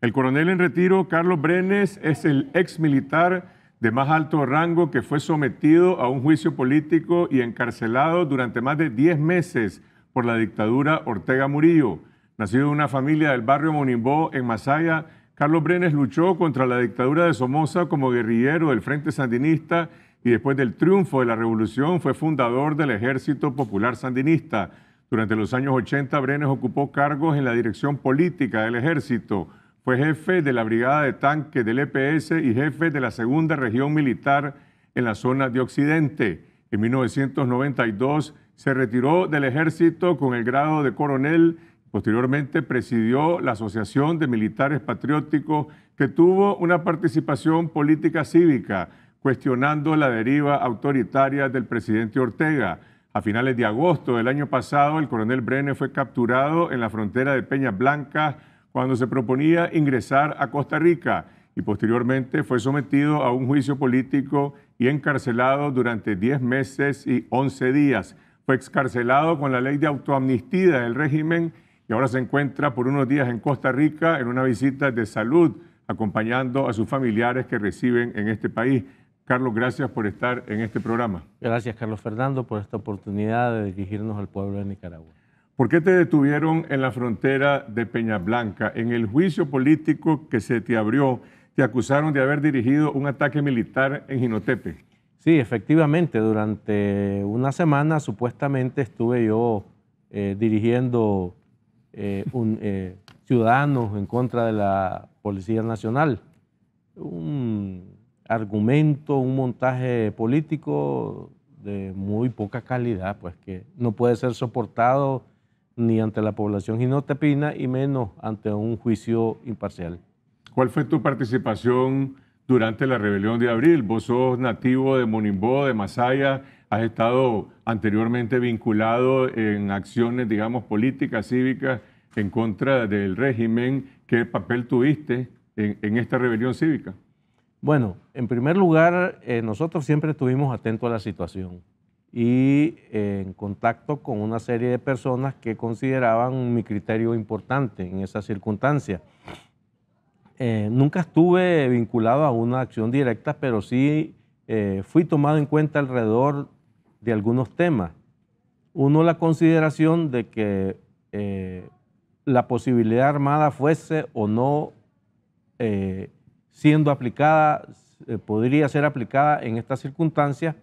El coronel en retiro, Carlos Brenes, es el ex militar de más alto rango que fue sometido a un juicio político y encarcelado durante más de 10 meses por la dictadura Ortega Murillo. Nacido de una familia del barrio Monimbó en Masaya, Carlos Brenes luchó contra la dictadura de Somoza como guerrillero del Frente Sandinista y después del triunfo de la revolución fue fundador del Ejército Popular Sandinista. Durante los años 80, Brenes ocupó cargos en la dirección política del ejército fue jefe de la Brigada de Tanques del EPS y jefe de la Segunda Región Militar en la zona de Occidente. En 1992 se retiró del ejército con el grado de coronel. Posteriormente presidió la Asociación de Militares Patrióticos, que tuvo una participación política cívica, cuestionando la deriva autoritaria del presidente Ortega. A finales de agosto del año pasado, el coronel Brenner fue capturado en la frontera de Peña Blanca cuando se proponía ingresar a Costa Rica y posteriormente fue sometido a un juicio político y encarcelado durante 10 meses y 11 días. Fue excarcelado con la ley de autoamnistía del régimen y ahora se encuentra por unos días en Costa Rica en una visita de salud acompañando a sus familiares que reciben en este país. Carlos, gracias por estar en este programa. Gracias, Carlos Fernando, por esta oportunidad de dirigirnos al pueblo de Nicaragua. ¿Por qué te detuvieron en la frontera de Peñablanca? En el juicio político que se te abrió, te acusaron de haber dirigido un ataque militar en Jinotepe. Sí, efectivamente, durante una semana supuestamente estuve yo eh, dirigiendo eh, un, eh, ciudadanos en contra de la Policía Nacional. Un argumento, un montaje político de muy poca calidad, pues que no puede ser soportado ni ante la población ginotepina y menos ante un juicio imparcial. ¿Cuál fue tu participación durante la rebelión de abril? Vos sos nativo de Monimbó, de Masaya, has estado anteriormente vinculado en acciones, digamos, políticas, cívicas en contra del régimen. ¿Qué papel tuviste en, esta rebelión cívica? Bueno, en primer lugar, eh, nosotros siempre estuvimos atentos a la situación y eh, en contacto con una serie de personas que consideraban mi criterio importante en esa circunstancia. Eh, nunca estuve vinculado a una acción directa, pero sí eh, fui tomado en cuenta alrededor de algunos temas. Uno, la consideración de que la posibilidad armada fuese o no siendo aplicada, podría ser aplicada en estas circunstancias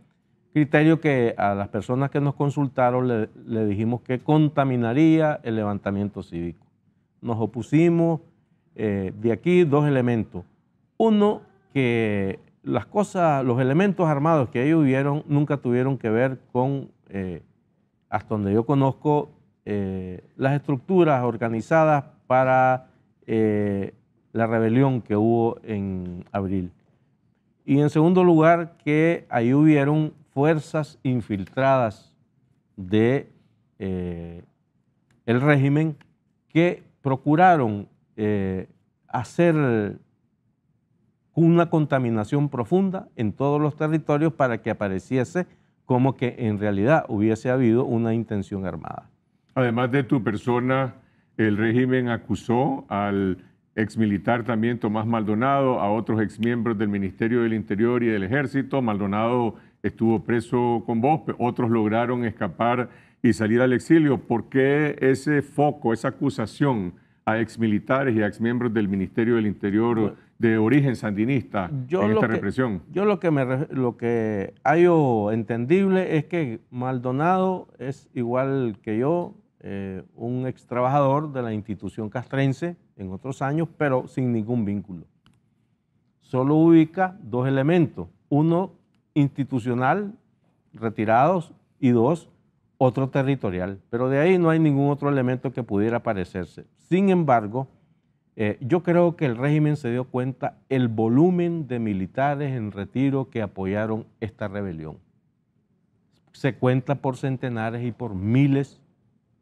criterio que a las personas que nos consultaron le, dijimos que contaminaría el levantamiento cívico. Nos opusimos eh, de aquí dos elementos. Uno, que las cosas, los elementos armados que ahí hubieron nunca tuvieron que ver con, eh, hasta donde yo conozco, eh, las estructuras organizadas para la rebelión que hubo en abril. Y en segundo lugar, que ahí hubieron fuerzas infiltradas de eh, el régimen que procuraron eh, hacer una contaminación profunda en todos los territorios para que apareciese como que en realidad hubiese habido una intención armada. Además de tu persona, el régimen acusó al ex militar también Tomás Maldonado, a otros exmiembros del Ministerio del Interior y del Ejército. Maldonado estuvo preso con vos, otros lograron escapar y salir al exilio. ¿Por qué ese foco, esa acusación a exmilitares y a exmiembros del Ministerio del Interior de origen sandinista en esta represión? Yo lo que, me, lo que hallo entendible es que Maldonado es igual que yo, eh, un ex trabajador de la institución castrense en otros años, pero sin ningún vínculo. Solo ubica dos elementos. Uno, institucional, retirados, y dos, otro territorial. Pero de ahí no hay ningún otro elemento que pudiera parecerse. Sin embargo, eh, yo creo que el régimen se dio cuenta el volumen de militares en retiro que apoyaron esta rebelión. Se cuenta por centenares y por miles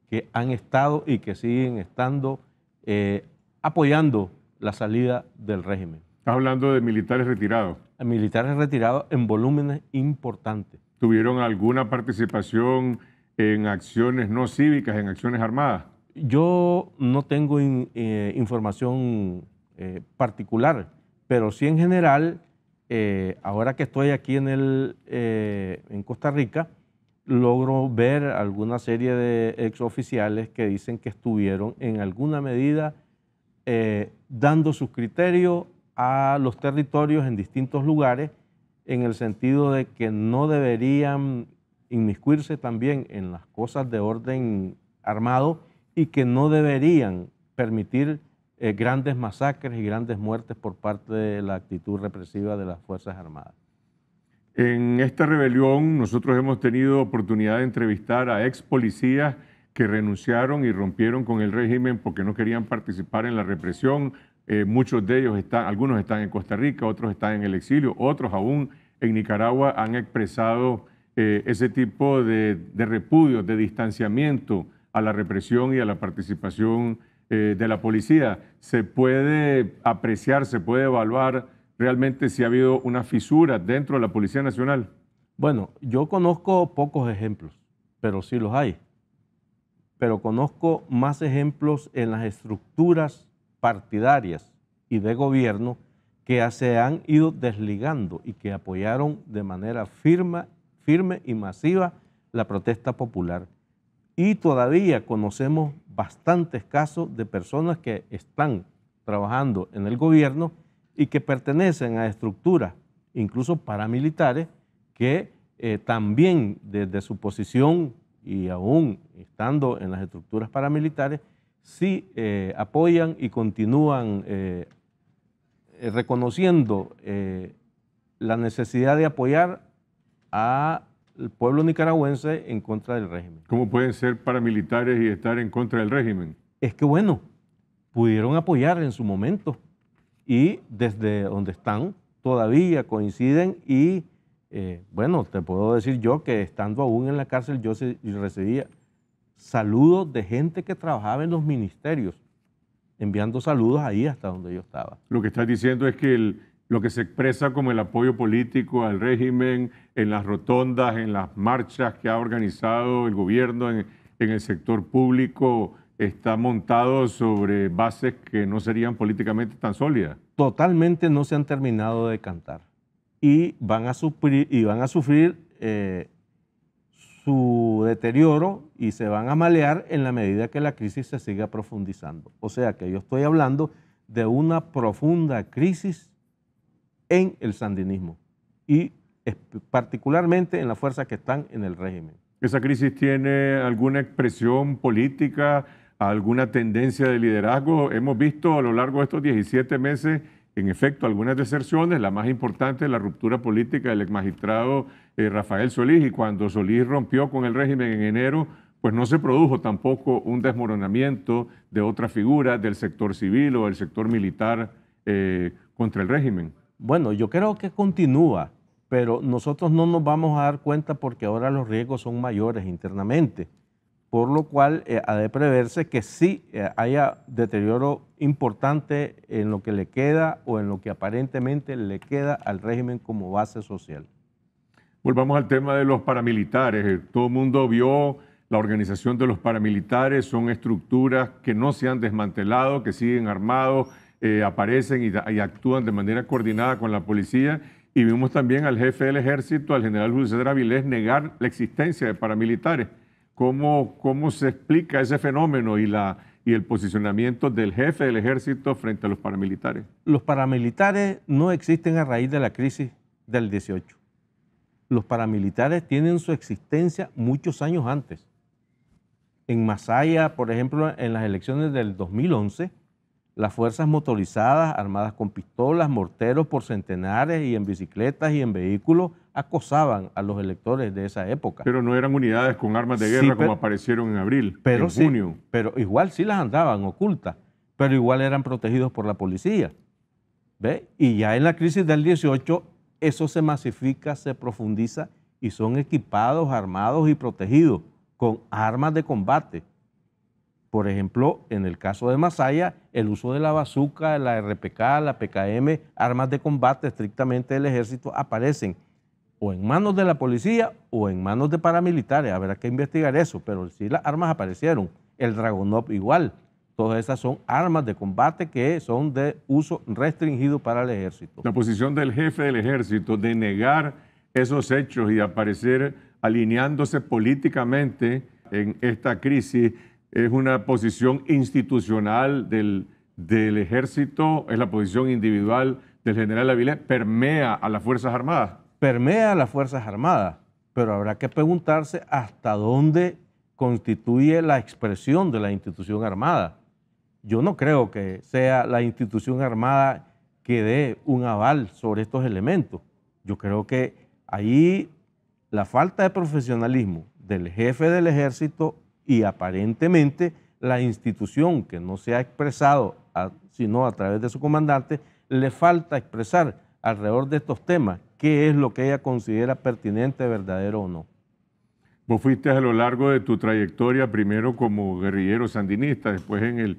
que han estado y que siguen estando eh, apoyando la salida del régimen. Hablando de militares retirados militares retirados en volúmenes importantes. ¿Tuvieron alguna participación en acciones no cívicas, en acciones armadas? Yo no tengo eh, información eh, particular, pero sí en general, eh, ahora que estoy aquí en, el, en Costa Rica, logro ver alguna serie de exoficiales que dicen que estuvieron en alguna medida dando sus criterios a los territorios en distintos lugares en el sentido de que no deberían inmiscuirse también en las cosas de orden armado y que no deberían permitir eh, grandes masacres y grandes muertes por parte de la actitud represiva de las Fuerzas Armadas. En esta rebelión nosotros hemos tenido oportunidad de entrevistar a ex policías que renunciaron y rompieron con el régimen porque no querían participar en la represión, eh, muchos de ellos están, algunos están en Costa Rica, otros están en el exilio, otros aún en Nicaragua han expresado eh, ese tipo de, de repudios, de distanciamiento a la represión y a la participación eh, de la policía. Se puede apreciar, se puede evaluar realmente si ha habido una fisura dentro de la Policía Nacional. Bueno, yo conozco pocos ejemplos, pero sí los hay. Pero conozco más ejemplos en las estructuras partidarias y de gobierno que se han ido desligando y que apoyaron de manera firme, firme y masiva la protesta popular. Y todavía conocemos bastantes casos de personas que están trabajando en el gobierno y que pertenecen a estructuras, incluso paramilitares, que eh, también desde su posición y aún estando en las estructuras paramilitares, sí eh, apoyan y continúan eh, eh, reconociendo la necesidad de apoyar al pueblo nicaragüense en contra del régimen. ¿Cómo pueden ser paramilitares y estar en contra del régimen? Es que bueno, pudieron apoyar en su momento y desde donde están todavía coinciden y bueno, te puedo decir yo que estando aún en la cárcel yo, yo recibía saludos de gente que trabajaba en los ministerios, enviando saludos ahí hasta donde yo estaba. Lo que estás diciendo es que lo que se expresa como el apoyo político al régimen, en las rotondas, en las marchas que ha organizado el gobierno, en, el sector público, está montado sobre bases que no serían políticamente tan sólidas. Totalmente no se han terminado de cantar y van a, sufrir eh, su deterioro y se van a malear en la medida que la crisis se siga profundizando. O sea que yo estoy hablando de una profunda crisis en el sandinismo y particularmente en las fuerzas que están en el régimen. ¿Esa crisis tiene alguna expresión política, alguna tendencia de liderazgo? Hemos visto a lo largo de estos 17 meses en efecto algunas deserciones, la más importante es la ruptura política del exmagistrado eh, Rafael Solís y cuando Solís rompió con el régimen en enero, pues no se produjo tampoco un desmoronamiento de otra figura del sector civil o del sector militar eh, contra el régimen. Bueno, yo creo que continúa, pero nosotros no nos vamos a dar cuenta porque ahora los riesgos son mayores internamente por lo cual eh, ha de preverse que sí eh, haya deterioro importante en lo que le queda o en lo que aparentemente le queda al régimen como base social. Volvamos al tema de los paramilitares. Eh, todo el mundo vio la organización de los paramilitares, son estructuras que no se han desmantelado, que siguen armados, aparecen y, actúan de manera coordinada con la policía. Y vimos también al jefe del ejército, al general José César Avilés, negar la existencia de paramilitares cómo, cómo se explica ese fenómeno y la, y el posicionamiento del jefe del ejército frente a los paramilitares? Los paramilitares no existen a raíz de la crisis del 18. Los paramilitares tienen su existencia muchos años antes. En Masaya, por ejemplo, en las elecciones del 2011, las fuerzas motorizadas, armadas con pistolas, morteros por centenares y en bicicletas y en vehículos, acosaban a los electores de esa época. Pero no eran unidades con armas de guerra como aparecieron en abril, pero en junio. Pero igual sí las andaban ocultas, pero igual eran protegidos por la policía. ¿Ve? Y ya en la crisis del 18 eso se masifica, se profundiza y son equipados, armados y protegidos con armas de combate. Por ejemplo, en el caso de Masaya, el uso de la bazooka, la RPK, la PKM, armas de combate estrictamente del ejército aparecen o en manos de la policía o en manos de paramilitares. Habrá que investigar eso, pero si las armas aparecieron. El Dragonop igual. Todas esas son armas de combate que son de uso restringido para el ejército. La posición del jefe del ejército de negar esos hechos y aparecer alineándose políticamente en esta crisis es una posición institucional del, del ejército, es la posición individual del general Avilés, permea a las Fuerzas Armadas permea las Fuerzas Armadas, pero habrá que preguntarse hasta dónde constituye la expresión de la institución armada. Yo no creo que sea la institución armada que dé un aval sobre estos elementos. Yo creo que ahí la falta de profesionalismo del jefe del ejército y aparentemente la institución que no se ha expresado, sino a través de su comandante, le falta expresar alrededor de estos temas, qué es lo que ella considera pertinente, verdadero o no. Vos fuiste a lo largo de tu trayectoria, primero como guerrillero sandinista, después en,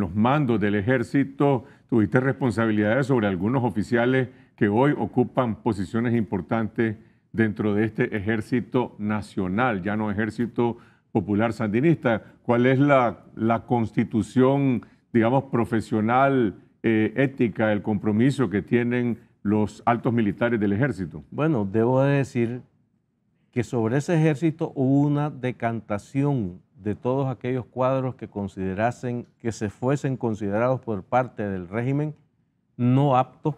los mandos del ejército, tuviste responsabilidades sobre algunos oficiales que hoy ocupan posiciones importantes dentro de este ejército nacional, ya no ejército popular sandinista. ¿Cuál es la, la constitución, digamos, profesional eh, ética, el compromiso que tienen los altos militares del ejército? Bueno, debo decir que sobre ese ejército hubo una decantación de todos aquellos cuadros que considerasen que se fuesen considerados por parte del régimen no aptos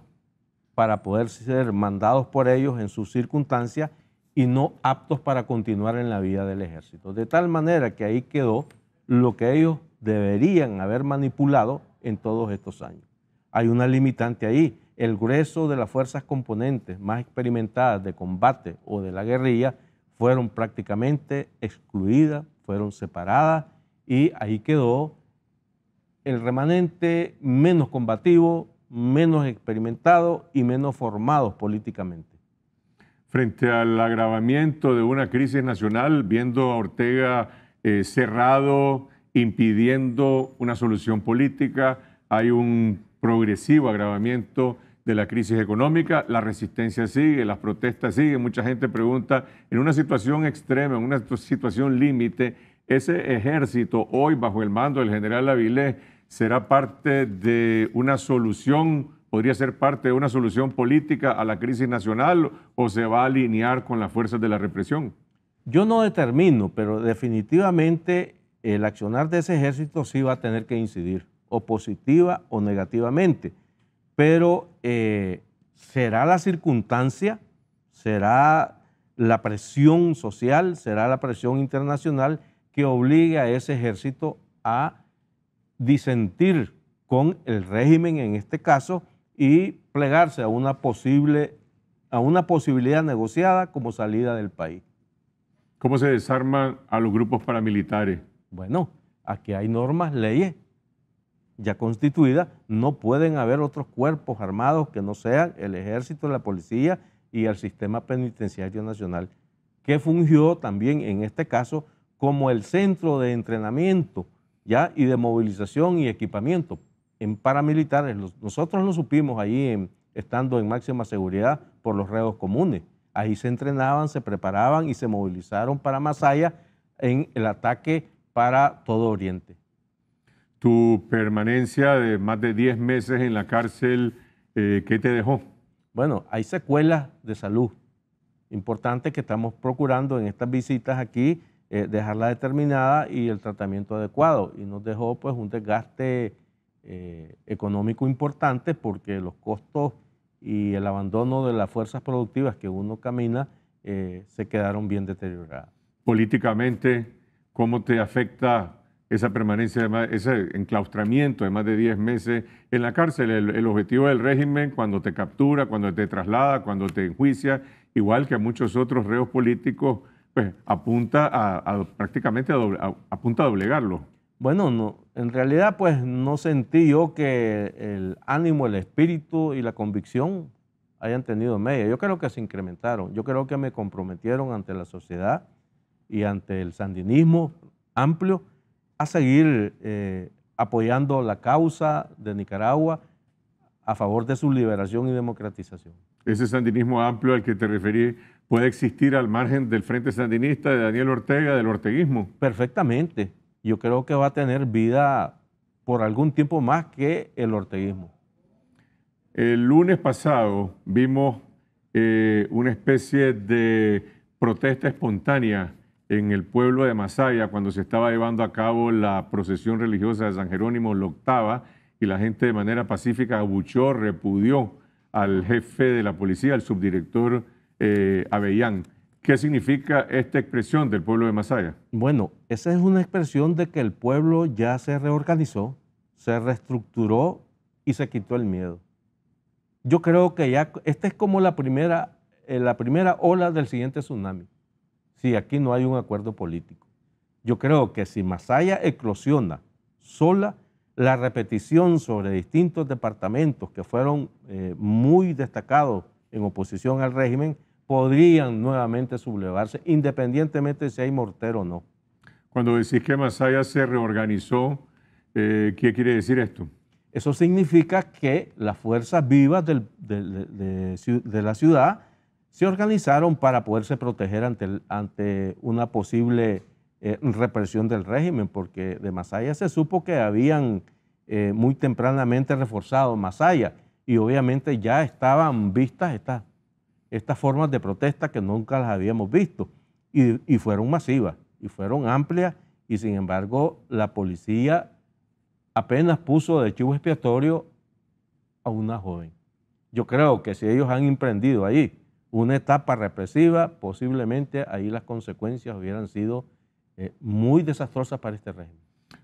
para poder ser mandados por ellos en sus circunstancias y no aptos para continuar en la vida del ejército. De tal manera que ahí quedó lo que ellos deberían haber manipulado en todos estos años hay una limitante ahí. El grueso de las fuerzas componentes más experimentadas de combate o de la guerrilla fueron prácticamente excluidas, fueron separadas y ahí quedó el remanente menos combativo, menos experimentado y menos formado políticamente. Frente al agravamiento de una crisis nacional, viendo a Ortega eh, cerrado, impidiendo una solución política, hay un progresivo agravamiento de la crisis económica, la resistencia sigue, las protestas siguen, mucha gente pregunta, en una situación extrema, en una situación límite, ese ejército hoy bajo el mando del general Avilés será parte de una solución, podría ser parte de una solución política a la crisis nacional o se va a alinear con las fuerzas de la represión? Yo no determino, pero definitivamente el accionar de ese ejército sí va a tener que incidir o positiva o negativamente. Pero eh, será la circunstancia, será la presión social, será la presión internacional que obligue a ese ejército a disentir con el régimen en este caso y plegarse a una posible a una posibilidad negociada como salida del país. ¿Cómo se desarman a los grupos paramilitares? Bueno, aquí hay normas, leyes ya constituida, no pueden haber otros cuerpos armados que no sean el ejército, la policía y el sistema penitenciario nacional, que fungió también en este caso como el centro de entrenamiento ya y de movilización y equipamiento en paramilitares. Nosotros lo supimos ahí estando en máxima seguridad por los reos comunes. Ahí se entrenaban, se preparaban y se movilizaron para Masaya en el ataque para todo Oriente tu permanencia de más de 10 meses en la cárcel, eh, ¿qué te dejó? Bueno, hay secuelas de salud importantes que estamos procurando en estas visitas aquí eh, dejarla determinada y el tratamiento adecuado. Y nos dejó pues un desgaste eh, económico importante porque los costos y el abandono de las fuerzas productivas que uno camina se quedaron bien deterioradas. Políticamente, ¿cómo te afecta esa permanencia, ese enclaustramiento de más de 10 meses en la cárcel. El, objetivo del régimen, cuando te captura, cuando te traslada, cuando te enjuicia, igual que a muchos otros reos políticos, pues apunta a, prácticamente a, apunta a doblegarlo. Bueno, no, en realidad pues no sentí yo que el ánimo, el espíritu y la convicción hayan tenido media. Yo creo que se incrementaron, yo creo que me comprometieron ante la sociedad y ante el sandinismo amplio a seguir eh, apoyando la causa de Nicaragua a favor de su liberación y democratización. Ese sandinismo amplio al que te referí puede existir al margen del Frente Sandinista de Daniel Ortega, del orteguismo. Perfectamente. Yo creo que va a tener vida por algún tiempo más que el orteguismo. El lunes pasado vimos eh, una especie de protesta espontánea en el pueblo de Masaya cuando se estaba llevando a cabo la procesión religiosa de San Jerónimo, la octava, y la gente de manera pacífica abuchó, repudió al jefe de la policía, al subdirector eh, Avellán. ¿Qué significa esta expresión del pueblo de Masaya? Bueno, esa es una expresión de que el pueblo ya se reorganizó, se reestructuró y se quitó el miedo. Yo creo que ya esta es como la primera, eh, la primera ola del siguiente tsunami si aquí no hay un acuerdo político. Yo creo que si Masaya eclosiona sola, la repetición sobre distintos departamentos que fueron eh, muy destacados en oposición al régimen podrían nuevamente sublevarse, independientemente si hay mortero o no. Cuando decís que Masaya se reorganizó, eh, ¿qué quiere decir esto? Eso significa que las fuerzas vivas de la ciudad se organizaron para poderse proteger ante, ante una posible eh, represión del régimen, porque de Masaya se supo que habían eh, muy tempranamente reforzado Masaya y obviamente ya estaban vistas estas, estas formas de protesta que nunca las habíamos visto y, fueron masivas y fueron amplias y sin embargo la policía apenas puso de chivo expiatorio a una joven. Yo creo que si ellos han emprendido ahí, una etapa represiva, posiblemente ahí las consecuencias hubieran sido eh, muy desastrosas para este régimen.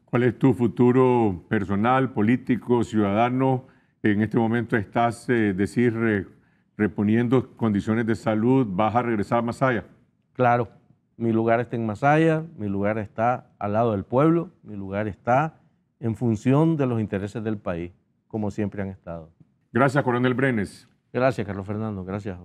¿Cuál es tu futuro personal, político, ciudadano? En este momento estás, eh, decir, reponiendo condiciones de salud, ¿vas a regresar a Masaya? Claro, mi lugar está en Masaya, mi lugar está al lado del pueblo, mi lugar está en función de los intereses del país, como siempre han estado. Gracias, coronel Brenes. Gracias, Carlos Fernando. Gracias.